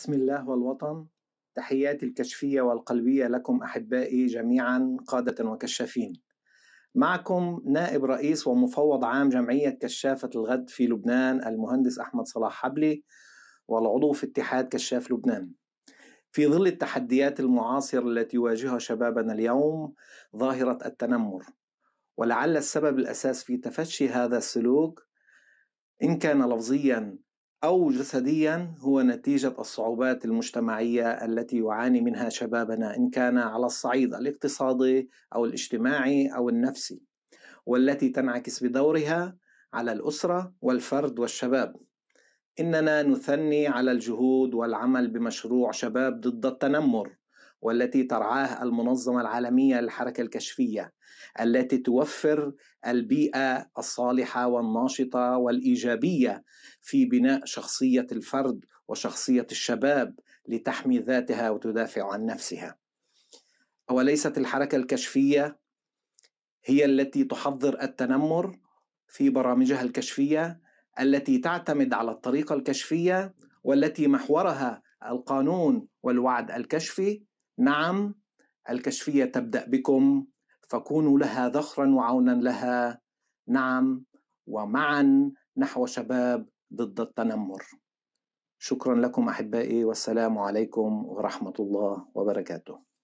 بسم الله والوطن تحياتي الكشفية والقلبية لكم أحبائي جميعا قادة وكشافين معكم نائب رئيس ومفوض عام جمعية كشافة الغد في لبنان المهندس أحمد صلاح حبلي والعضو في اتحاد كشاف لبنان في ظل التحديات المعاصرة التي يواجهها شبابنا اليوم ظاهرة التنمر ولعل السبب الأساس في تفشي هذا السلوك إن كان لفظيا أو جسديا هو نتيجة الصعوبات المجتمعية التي يعاني منها شبابنا إن كان على الصعيد الاقتصادي أو الاجتماعي أو النفسي والتي تنعكس بدورها على الأسرة والفرد والشباب إننا نثني على الجهود والعمل بمشروع شباب ضد التنمر والتي ترعاه المنظمه العالميه للحركه الكشفيه التي توفر البيئه الصالحه والناشطه والايجابيه في بناء شخصيه الفرد وشخصيه الشباب لتحمي ذاتها وتدافع عن نفسها اوليست الحركه الكشفيه هي التي تحضر التنمر في برامجها الكشفيه التي تعتمد على الطريقه الكشفيه والتي محورها القانون والوعد الكشفي نعم الكشفيه تبدا بكم فكونوا لها ذخرا وعونا لها نعم ومعا نحو شباب ضد التنمر شكرا لكم احبائي والسلام عليكم ورحمه الله وبركاته